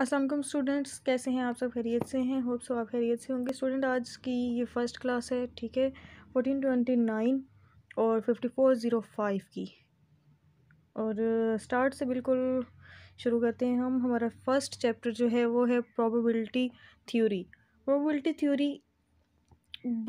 Aslam students कैसे हैं आप सब खैरियत से हैं होप सो आप खैरियत से होंगे स्टूडेंट आज की ये फ़र्स्ट क्लास है ठीक है फोटीन ट्वेंटी नाइन और फिफ्टी फोर ज़ीरो फाइव की और स्टार्ट से बिल्कुल शुरू करते हैं हम हमारा फ़र्स्ट चैप्टर जो है वो है प्रोबेबिलिटी थ्योरी प्रोबेबिलिटी थ्योरी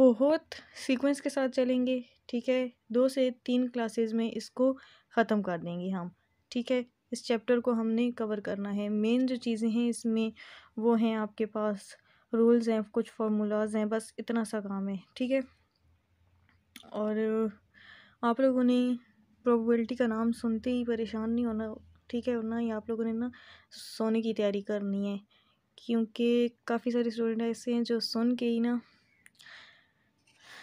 बहुत सीक्वेंस के साथ चलेंगे ठीक है दो से तीन क्लासेज में इसको ख़त्म कर देंगे हम ठीक है इस चैप्टर को हमने कवर करना है मेन जो चीज़ें हैं इसमें वो हैं आपके पास रूल्स हैं कुछ फार्मूलाज हैं बस इतना सा काम है ठीक है और आप लोगों ने प्रोबेबिलिटी का नाम सुनते ही परेशान नहीं होना ठीक है ना ही आप लोगों ने ना सोने की तैयारी करनी है क्योंकि काफ़ी सारे स्टूडेंट ऐसे हैं जो सुन के ही ना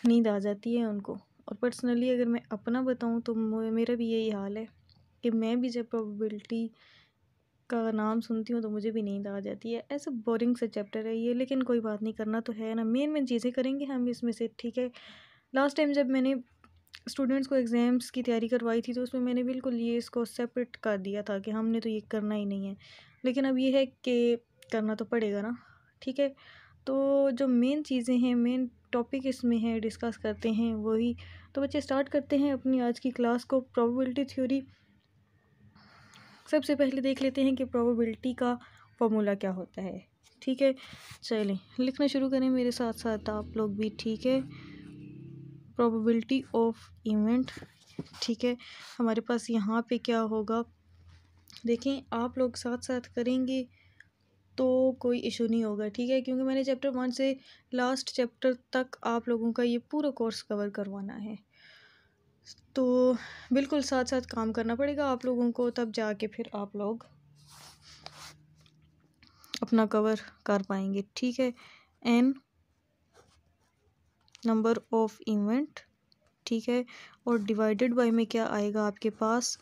नींद आ जाती है उनको और पर्सनली अगर मैं अपना बताऊं तो मेरा भी यही हाल है कि मैं भी जब प्रोबेबिलिटी का नाम सुनती हूँ तो मुझे भी नींद आ जाती है ऐसा बोरिंग सा चैप्टर है ये लेकिन कोई बात नहीं करना तो है ना मेन मेन चीज़ें करेंगे हम इसमें से ठीक है लास्ट टाइम जब मैंने स्टूडेंट्स को एग्ज़ाम्स की तैयारी करवाई थी तो उसमें मैंने बिल्कुल ये इसको सेपरेट कर दिया था कि हमने तो ये करना ही नहीं है लेकिन अब ये है कि करना तो पड़ेगा ना ठीक है तो जो मेन चीज़ें हैं मेन टॉपिक इसमें है डिस्कस करते हैं वही तो बच्चे स्टार्ट करते हैं अपनी आज की क्लास को प्रोबेबिलिटी थ्योरी सबसे पहले देख लेते हैं कि प्रोबेबिलिटी का फॉर्मूला क्या होता है ठीक है चलें लिखना शुरू करें मेरे साथ साथ आप लोग भी ठीक है प्रोबेबिलिटी ऑफ इवेंट ठीक है हमारे पास यहाँ पे क्या होगा देखें आप लोग साथ साथ करेंगे तो कोई इशू नहीं होगा ठीक है क्योंकि मैंने चैप्टर वन से लास्ट चैप्टर तक आप लोगों का ये पूरा कोर्स कवर करवाना है तो बिल्कुल साथ साथ काम करना पड़ेगा आप लोगों को तब जाके फिर आप लोग अपना कवर कर पाएंगे ठीक है एन नंबर ऑफ इवेंट ठीक है और डिवाइडेड बाय में क्या आएगा आपके पास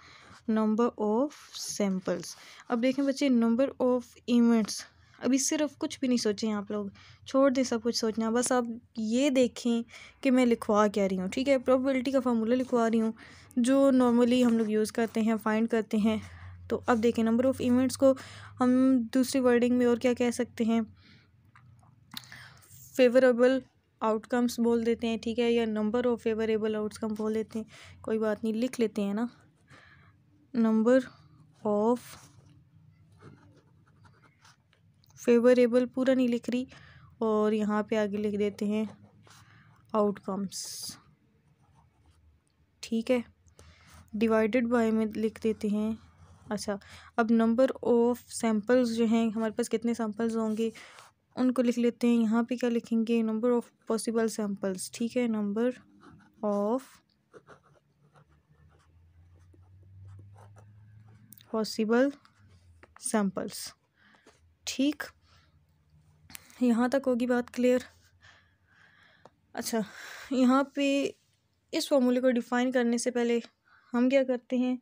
नंबर ऑफ सैम्पल्स अब देखें बच्चे नंबर ऑफ इवेंट्स अभी सिर्फ कुछ भी नहीं सोचें आप लोग छोड़ दें सब कुछ सोचना बस आप ये देखें कि मैं लिखवा क्या रही हूँ ठीक है प्रोबेबिलिटी का फार्मूला लिखवा रही हूँ जो नॉर्मली हम लोग यूज़ करते हैं फाइंड करते हैं तो अब देखें नंबर ऑफ़ इवेंट्स को हम दूसरी वर्डिंग में और क्या कह सकते हैं फेवरेबल आउटकम्स बोल देते हैं ठीक है या नंबर ऑफ फेवरेबल आउटकम बोल देते हैं कोई बात नहीं लिख लेते हैं ना नंबर ऑफ़ फेवरेबल पूरा नहीं लिख रही और यहाँ पे आगे लिख देते हैं आउटकम्स ठीक है डिवाइडेड बाय में लिख देते हैं अच्छा अब नंबर ऑफ सैंपल्स जो हैं हमारे पास कितने सैम्पल्स होंगे उनको लिख लेते हैं यहाँ पे क्या लिखेंगे नंबर ऑफ़ पॉसिबल सैम्पल्स ठीक है नंबर ऑफ पॉसिबल सैम्पल्स ठीक यहाँ तक होगी बात क्लियर अच्छा यहाँ पे इस फॉर्मूले को डिफ़ाइन करने से पहले हम क्या करते हैं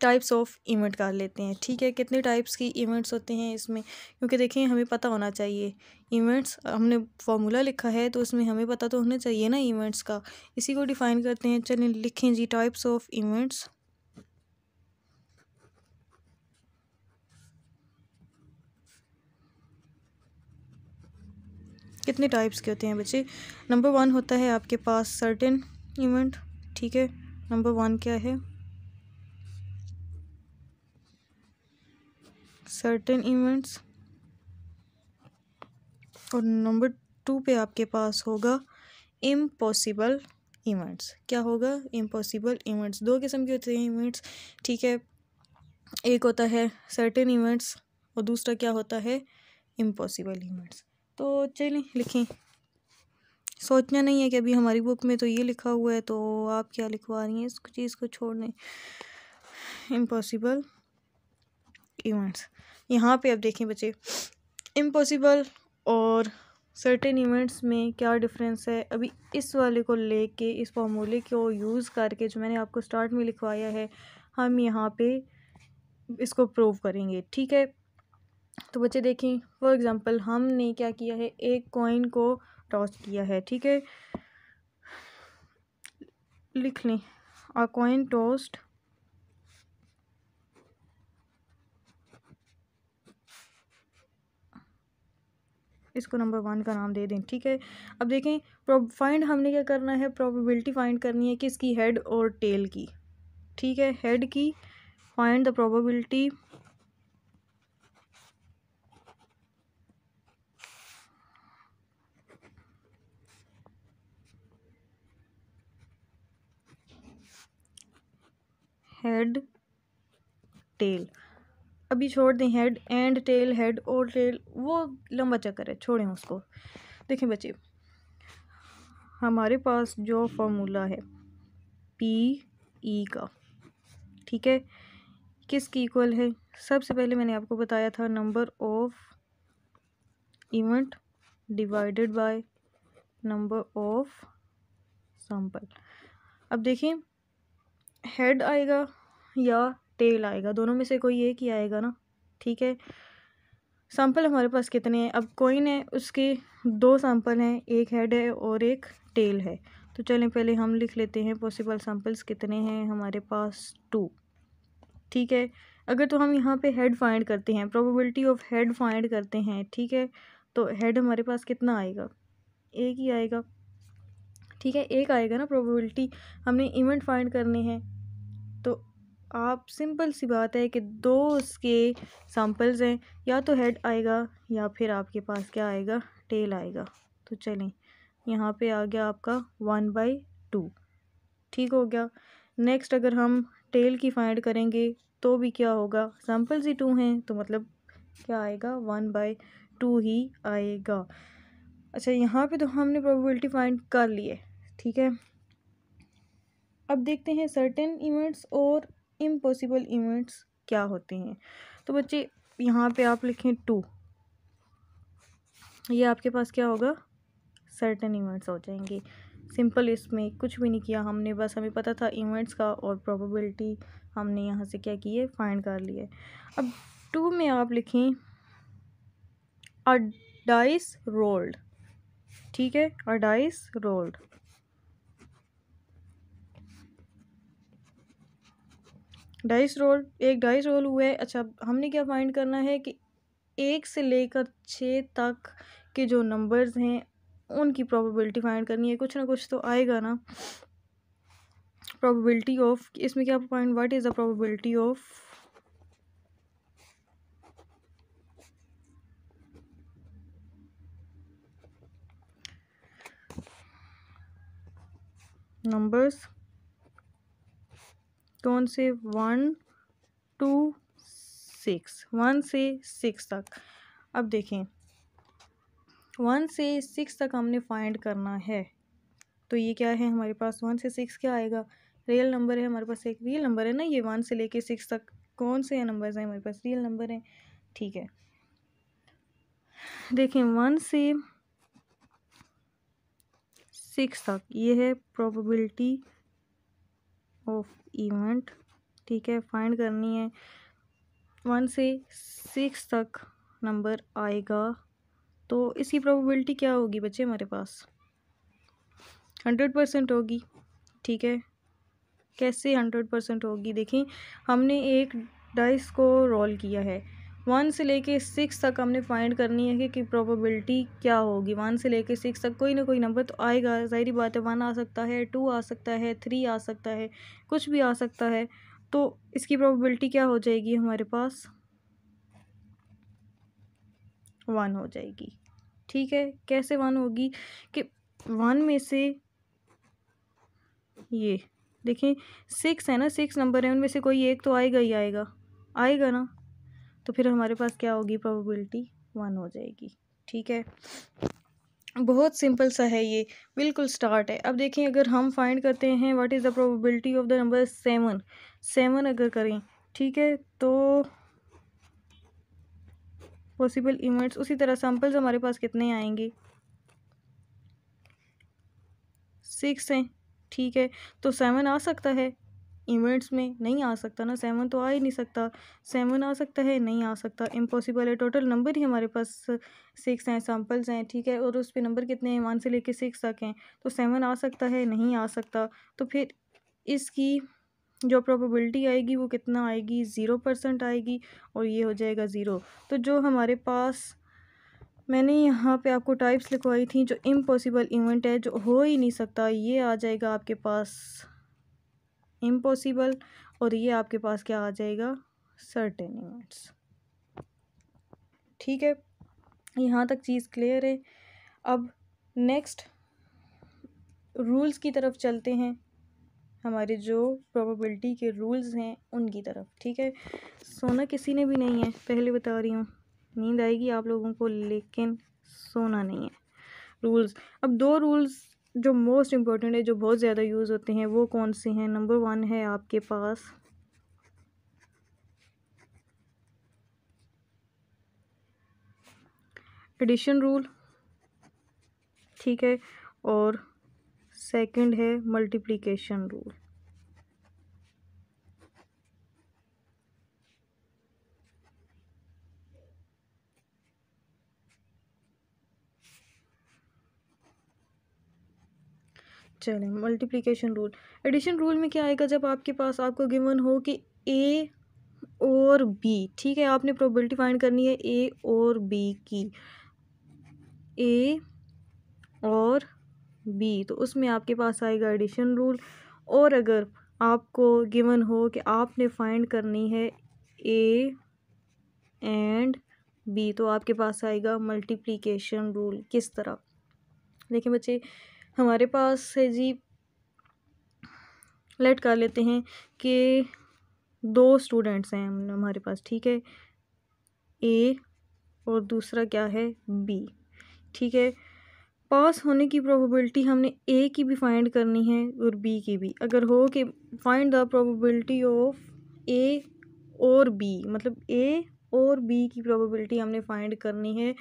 टाइप्स ऑफ इवेंट कर लेते हैं ठीक है कितने टाइप्स की इवेंट्स होते हैं इसमें क्योंकि देखें हमें पता होना चाहिए इवेंट्स हमने फॉर्मूला लिखा है तो उसमें हमें पता तो होना चाहिए ना इवेंट्स का इसी को डिफ़ाइन करते हैं चलिए लिखें जी टाइप्स ऑफ इवेंट्स कितने टाइप्स के होते हैं बच्चे नंबर वन होता है आपके पास सर्टेन इवेंट ठीक है नंबर वन क्या है सर्टेन इवेंट्स और नंबर टू पे आपके पास होगा इम्पॉसिबल इवेंट्स क्या होगा इम्पॉसिबल इवेंट्स दो किस्म के होते हैं इवेंट्स ठीक है एक होता है सर्टेन इवेंट्स और दूसरा क्या होता है इम्पॉसिबल इवेंट्स तो चलें लिखें सोचना नहीं है कि अभी हमारी बुक में तो ये लिखा हुआ है तो आप क्या लिखवा रही हैं इस चीज़ को छोड़ने इम्पॉसिबल इवेंट्स यहाँ पे आप देखें बच्चे इम्पॉसिबल और सर्टेन इवेंट्स में क्या डिफरेंस है अभी इस वाले को लेके इस फॉर्मूले को यूज़ करके जो मैंने आपको स्टार्ट में लिखवाया है हम यहाँ पे इसको प्रूव करेंगे ठीक है तो बच्चे देखें फॉर एग्ज़ाम्पल हमने क्या किया है एक कॉइन को टॉस किया है ठीक है लिख लें अ कॉइन टॉस्ट इसको नंबर वन का नाम दे दें ठीक है अब देखें फाइंड हमने क्या करना है प्रोबेबिलिटी फाइंड करनी है किसकी हेड और टेल की ठीक है हेड की find the probability head tail अभी छोड़ दें हेड एंड टेल हेड और टेल वो लंबा चक्कर है छोड़ें उसको देखें बच्चे हमारे पास जो फॉर्मूला है पी ई e का ठीक है किसकी इक्वल है सबसे पहले मैंने आपको बताया था number of event divided by number of sample अब देखें हेड आएगा या टेल आएगा दोनों में से कोई एक ही आएगा ना ठीक है सैम्पल हमारे पास कितने हैं अब कोइन है उसके दो सैम्पल हैं एक हेड है और एक टेल है तो चलें पहले हम लिख लेते हैं पॉसिबल सैम्पल्स कितने हैं हमारे पास टू ठीक है अगर तो हम यहाँ पे हेड फाइंड करते हैं प्रोबेबिलिटी ऑफ हेड फाइंड करते हैं ठीक है तो हेड हमारे पास कितना आएगा एक ही आएगा ठीक है एक आएगा ना प्रोबेबिलिटी हमने इवेंट फाइंड करने हैं आप सिंपल सी बात है कि दो उसके सैम्पल्स हैं या तो हेड आएगा या फिर आपके पास क्या आएगा टेल आएगा तो चलें यहाँ पे आ गया आपका वन बाई टू ठीक हो गया नेक्स्ट अगर हम टेल की फाइंड करेंगे तो भी क्या होगा सैम्पल्स ही टू हैं तो मतलब क्या आएगा वन बाई टू ही आएगा अच्छा यहाँ पे तो हमने प्रोबेबिलिटी फाइंड कर ली है ठीक है अब देखते हैं सर्टेन इवेंट्स और इम्पॉसिबल इवेंट्स क्या होते हैं तो बच्चे यहाँ पे आप लिखें टू ये आपके पास क्या होगा सर्टन इवेंट्स हो जाएंगे सिंपल इसमें कुछ भी नहीं किया हमने बस हमें पता था इवेंट्स का और प्रोबेबिलिटी हमने यहाँ से क्या किए फाइंड कर लिए अब टू में आप लिखें अ डाइस रोल्ड ठीक है a dice rolled dice roll एक डाइस रोल हुए अच्छा हमने क्या फाइंड करना है कि एक से लेकर छः तक के जो नंबर्स हैं उनकी प्रोबेबिलिटी फाइंड करनी है कुछ ना कुछ तो आएगा ना प्रोबेबिलिटी ऑफ इसमें क्या find what is the probability of numbers स्टोन से वन टू सिक्स वन से सिक्स तक अब देखें वन से सिक्स तक हमने फाइंड करना है तो ये क्या है हमारे पास वन से सिक्स क्या आएगा रियल नंबर है हमारे पास एक रियल नंबर है ना ये वन से लेके सिक्स तक कौन से नंबर्स हैं हमारे पास रियल नंबर हैं ठीक है देखें वन से सिक्स तक ये है प्रोबेबिलिटी ऑफ इवेंट ठीक है फाइंड करनी है वन से सिक्स तक नंबर आएगा तो इसकी प्रोबेबिलिटी क्या होगी बच्चे हमारे पास हंड्रेड परसेंट होगी ठीक है कैसे हंड्रेड परसेंट होगी देखें हमने एक डाइस को रोल किया है वन से लेके सिक्स तक हमने फाइंड करनी है कि, कि प्रोबेबिलिटी क्या होगी वन से लेके सिक्स तक कोई ना कोई नंबर तो आएगा ज़ाहरी बात है वन आ सकता है टू आ सकता है थ्री आ सकता है कुछ भी आ सकता है तो इसकी प्रोबेबिलिटी क्या हो जाएगी हमारे पास वन हो जाएगी ठीक है कैसे वन होगी कि वन में से ये देखें सिक्स है ना सिक्स नंबर है उनमें से कोई एक तो आएगा ही आएगा आएगा ना तो फिर हमारे पास क्या होगी प्रोबेबिलिटी वन हो जाएगी ठीक है बहुत सिंपल सा है ये बिल्कुल स्टार्ट है अब देखें अगर हम फाइंड करते हैं what is the probability of the number seven seven अगर करें ठीक है तो पॉसिबल इवेंट्स उसी तरह सैम्पल्स हमारे पास कितने आएंगे सिक्स हैं ठीक है तो सेवन आ सकता है इवेंट्स में नहीं आ सकता ना सेवन तो आ ही नहीं सकता सेवन आ सकता है नहीं आ सकता इम्पॉसिबल है टोटल नंबर ही हमारे पास सिक्स हैं सैम्पल्स हैं ठीक है और उस पर नंबर कितने हैं वन से लेके सिक्स तक हैं तो सेवन आ सकता है नहीं आ सकता तो फिर इसकी जो प्रोबेबिलिटी आएगी वो कितना आएगी ज़ीरो परसेंट आएगी और ये हो जाएगा ज़ीरो तो जो हमारे पास मैंने यहाँ पे आपको टाइप्स लिखवाई थी जो इम्पॉसिबल इवेंट है जो हो ही नहीं सकता ये आ जाएगा आपके पास इम्पॉसिबल और ये आपके पास क्या आ जाएगा सर्टेन इवेंट्स ठीक है यहाँ तक चीज़ क्लियर है अब नेक्स्ट रूल्स की तरफ चलते हैं हमारे जो प्रोबेबिलिटी के रूल्स हैं उनकी तरफ ठीक है सोना किसी ने भी नहीं है पहले बता रही हूँ नींद आएगी आप लोगों को लेकिन सोना नहीं है रूल्स अब दो रूल्स जो मोस्ट इम्पॉर्टेंट है जो बहुत ज़्यादा यूज़ होते हैं वो कौन से हैं नंबर वन है आपके पास एडिशन रूल ठीक है और सेकंड है मल्टीप्लिकेशन रूल चलें मल्टीप्लिकेशन रूल एडिशन रूल में क्या आएगा जब आपके पास आपको गिवन हो कि ए और बी ठीक है आपने प्रोबेबिलिटी फाइंड करनी है ए और बी की ए और बी तो उसमें आपके पास आएगा एडिशन रूल और अगर आपको गिवन हो कि आपने फाइंड करनी है ए एंड बी तो आपके पास आएगा मल्टीप्लिकेशन रूल किस तरह देखिए बच्चे हमारे पास है जी लेट कर लेते हैं कि दो स्टूडेंट्स हैं हम हमारे पास ठीक है ए और दूसरा क्या है बी ठीक है पास होने की प्रोबेबिलिटी हमने ए की भी फाइंड करनी है और बी की भी अगर हो कि find the probability of A और बी मतलब ए और बी की प्रोबेबिलिटी हमने फाइंड करनी है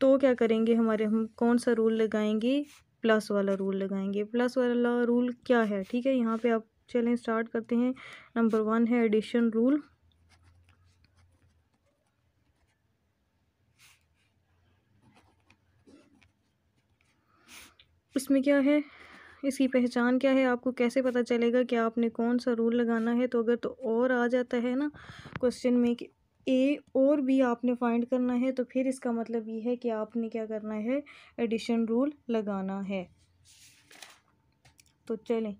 तो क्या करेंगे हमारे हम कौन सा रूल लगाएंगे प्लस वाला रूल लगाएंगे प्लस वाला रूल क्या है ठीक है यहाँ पे आप चलें स्टार्ट करते हैं नंबर वन है एडिशन रूल इसमें क्या है इसकी पहचान क्या है आपको कैसे पता चलेगा कि आपने कौन सा रूल लगाना है तो अगर तो और आ जाता है ना क्वेश्चन में कि ए और बी आपने फाइंड करना है तो फिर इसका मतलब ये है कि आपने क्या करना है एडिशन रूल लगाना है तो चलें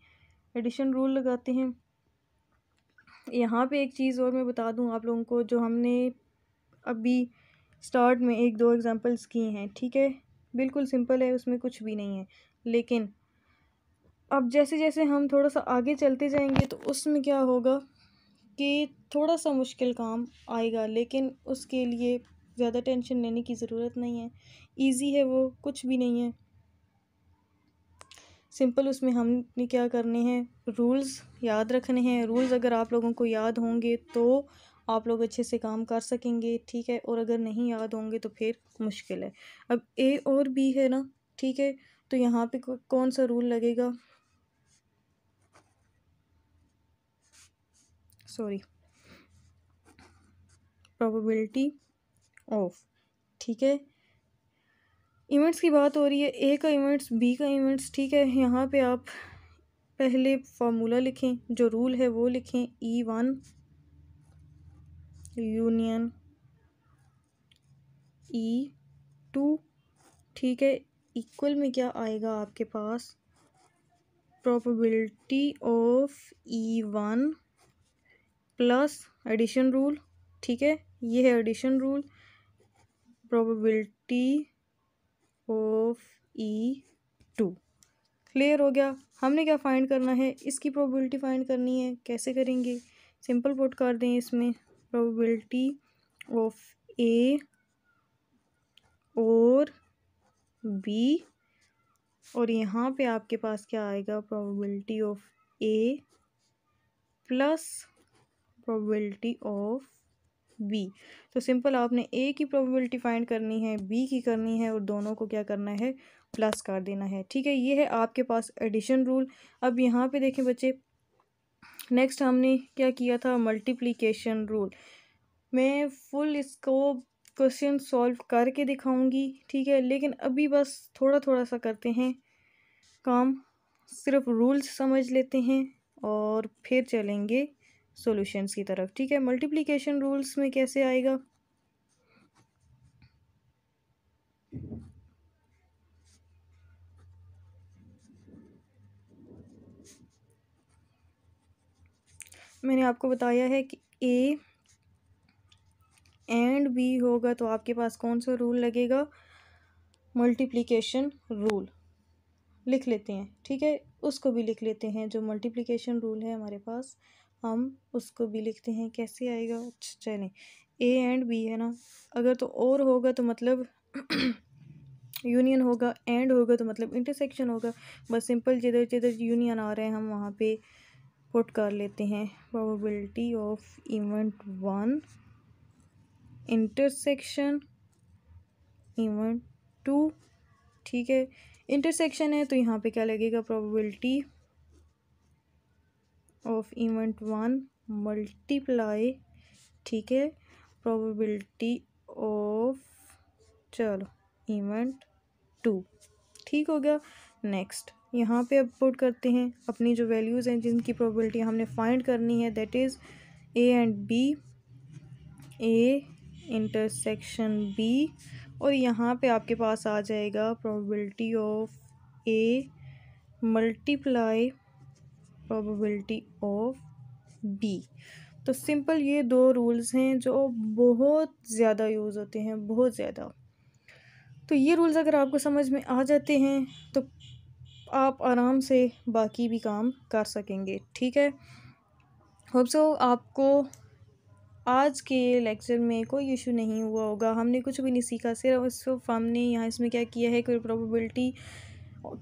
एडिशन रूल लगाते हैं यहाँ पे एक चीज़ और मैं बता दूँ आप लोगों को जो हमने अभी स्टार्ट में एक दो एग्ज़ाम्पल्स किए हैं ठीक है बिल्कुल सिंपल है उसमें कुछ भी नहीं है लेकिन अब जैसे जैसे हम थोड़ा सा आगे चलते जाएंगे तो उसमें क्या होगा कि थोड़ा सा मुश्किल काम आएगा लेकिन उसके लिए ज़्यादा टेंशन लेने की ज़रूरत नहीं है ईज़ी है वो कुछ भी नहीं है सिंपल उसमें हमने क्या करने हैं रूल्स याद रखने हैं रूल्स अगर आप लोगों को याद होंगे तो आप लोग अच्छे से काम कर सकेंगे ठीक है और अगर नहीं याद होंगे तो फिर मुश्किल है अब ए और बी है ना ठीक है तो यहाँ पे कौन सा रूल लगेगा सॉरी प्रोबेबिलिटी ऑफ ठीक है इवेंट्स की बात हो रही है ए का इवेंट्स बी का इवेंट्स ठीक है यहाँ पे आप पहले फार्मूला लिखें जो रूल है वो लिखें E one union E two ठीक है इक्वल में क्या आएगा आपके पास probability of E one plus addition rule ठीक है ये है addition rule probability of E two clear हो गया हमने क्या फाइंड करना है इसकी प्रोबेबिलिटी फाइंड करनी है कैसे करेंगे सिंपल पुट कर दें इसमें प्रोबेबिलिटी ऑफ ए और बी और यहाँ पे आपके पास क्या आएगा probability of A plus probability of B तो सिंपल आपने ए की प्रोबेबिलिटी फाइंड करनी है बी की करनी है और दोनों को क्या करना है प्लस कर देना है ठीक है ये है आपके पास एडिशन रूल अब यहाँ पे देखें बच्चे नेक्स्ट हमने क्या किया था मल्टीप्लीकेशन रूल मैं फुल इसको क्वेश्चन सॉल्व करके दिखाऊंगी ठीक है लेकिन अभी बस थोड़ा थोड़ा सा करते हैं काम सिर्फ रूल्स समझ लेते हैं और फिर चलेंगे सॉल्यूशंस की तरफ ठीक है मल्टीप्लिकेशन रूल्स में कैसे आएगा मैंने आपको बताया है कि ए एंड बी होगा तो आपके पास कौन सा रूल लगेगा मल्टीप्लिकेशन रूल लिख लेते हैं ठीक है उसको भी लिख लेते हैं जो मल्टीप्लिकेशन रूल है हमारे पास हम उसको भी लिखते हैं कैसे आएगा अच्छा, चलें ए एंड बी है ना अगर तो और होगा तो मतलब यूनियन होगा एंड होगा तो मतलब इंटरसेक्शन होगा बस सिंपल जिधर जिधर यूनियन आ रहे हैं हम वहाँ पे पुट कर लेते हैं probability of event one intersection event two ठीक है इंटरसेक्शन है तो यहाँ पे क्या लगेगा probability of event one multiply ठीक है प्रोबेबिलिटी ऑफ चलो इवेंट टू ठीक हो गया नेक्स्ट यहाँ पे अब पुट करते हैं अपनी जो वैल्यूज़ हैं जिनकी प्रोबेबिलिटी हमने फाइंड करनी है that is A and B A intersection B और यहाँ पे आपके पास आ जाएगा probability of A multiply probability of B तो सिंपल ये दो रूल्स हैं जो बहुत ज़्यादा यूज़ होते हैं बहुत ज़्यादा तो ये रूल्स अगर आपको समझ में आ जाते हैं तो आप आराम से बाकी भी काम कर सकेंगे ठीक है होप सो आपको आज के लेक्चर में कोई इशू नहीं हुआ होगा हमने कुछ भी नहीं सीखा सिर्फ हमने यहाँ इसमें क्या किया है कोई प्रोबेबिलिटी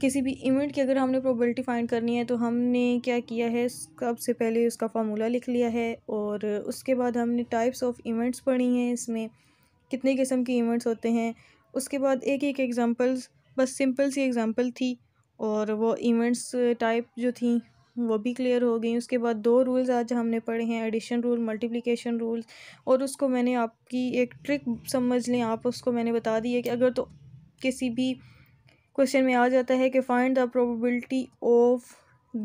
किसी भी इवेंट की अगर हमने प्रोबेबिलिटी फाइंड करनी है तो हमने क्या किया है सबसे पहले उसका फार्मूला लिख लिया है और उसके बाद हमने टाइप्स ऑफ इवेंट्स पढ़ी हैं इसमें कितने किस्म के इवेंट्स होते हैं उसके बाद एक एक एग्ज़ाम्पल्स बस सिंपल सी एग्ज़ाम्पल थी और वो इवेंट्स टाइप जो थी वो भी क्लियर हो गई उसके बाद दो रूल्स आज हमने पढ़े हैं एडिशन रूल मल्टीप्लिकेशन रूल और उसको मैंने आपकी एक ट्रिक समझ लें आप उसको मैंने बता दी है कि अगर तो किसी भी क्वेश्चन में आ जाता है कि find the probability of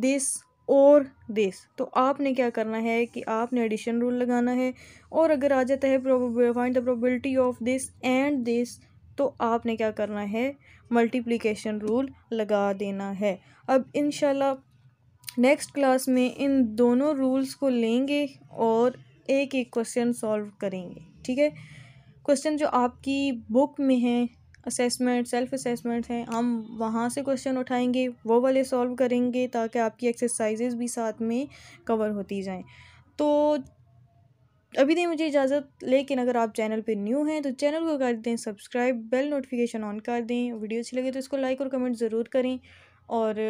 this और दिस तो आपने क्या करना है कि आपने एडिशन रूल लगाना है और अगर आ जाता है find the probability of this and this तो आपने क्या करना है मल्टीप्लिकेशन रूल लगा देना है अब इन नेक्स्ट क्लास में इन दोनों रूल्स को लेंगे और एक एक क्वेश्चन सॉल्व करेंगे ठीक है क्वेश्चन जो आपकी बुक में है असेसमेंट सेल्फ असेसमेंट हैं हम वहाँ से क्वेश्चन उठाएंगे वो वाले सॉल्व करेंगे ताकि आपकी एक्सरसाइजेज भी साथ में कवर होती जाएँ तो अभी दें मुझे इजाज़त लेकिन अगर आप चैनल पर न्यू हैं तो चैनल को कर दें सब्सक्राइब बेल नोटिफिकेशन ऑन कर दें वीडियो अच्छी लगे तो इसको लाइक और कमेंट ज़रूर करें और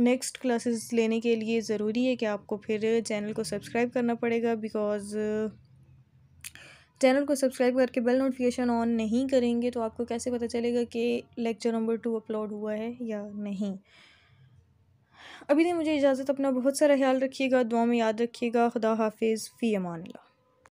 नेक्स्ट क्लासेस लेने के लिए ज़रूरी है कि आपको फिर चैनल को सब्सक्राइब करना पड़ेगा बिकॉज़ चैनल को सब्सक्राइब करके बेल नोटिफिकेशन ऑन नहीं करेंगे तो आपको कैसे पता चलेगा कि लेक्चर नंबर टू अपलोड हुआ है या नहीं अभी नहीं मुझे इजाज़त अपना बहुत सारा ख्याल रखिएगा दुआ में याद रखिएगा खुदा हाफिज़ फ़ी अमान